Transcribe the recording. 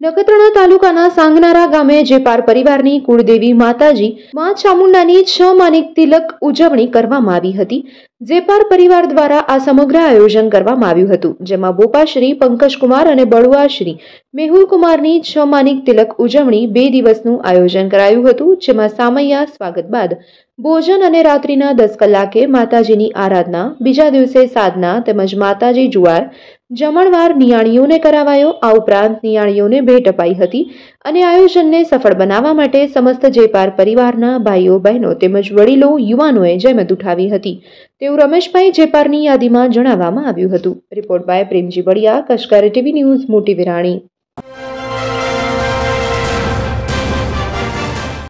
નખત્રાણા તાલુકાના સાંગનારા ગામે જેપાર પરિવારની કુળદેવી માતાજી મા ચામુંડાની છ માનિક તિલક ઉજવણી કરવામાં આવી હતી જેપાર પરિવાર દ્વારા આ સમગ્ર આયોજન કરવામાં આવ્યું હતું જેમાં બોપાશ્રી પંકજકુમાર અને બળુઆશ્રી મેહુલકુમારની છ માનિક તિલક ઉજવણી બે દિવસનું આયોજન કરાયું હતું જેમાં સામૈયા સ્વાગત બાદ ભોજન અને રાત્રિના દસ કલાકે માતાજીની આરાધના બીજા દિવસે સાધના તેમજ માતાજી જુવાર જમણવાર નિયાણીઓને કરાવાયો આ ઉપરાંત નિયાણીઓને ભેટ અપાઈ હતી અને આયોજનને સફળ બનાવવા માટે સમસ્ત જેપાર પરિવારના ભાઈઓ બહેનો તેમજ વડીલો યુવાનોએ જહેમત ઉઠાવી હતી તેવું રમેશભાઈ જેપારની યાદીમાં જણાવવામાં આવ્યું હતું રિપોર્ટ બાય પ્રેમજી બળિયા કશકાર ટીવી ન્યૂઝ મોટી વિરાણી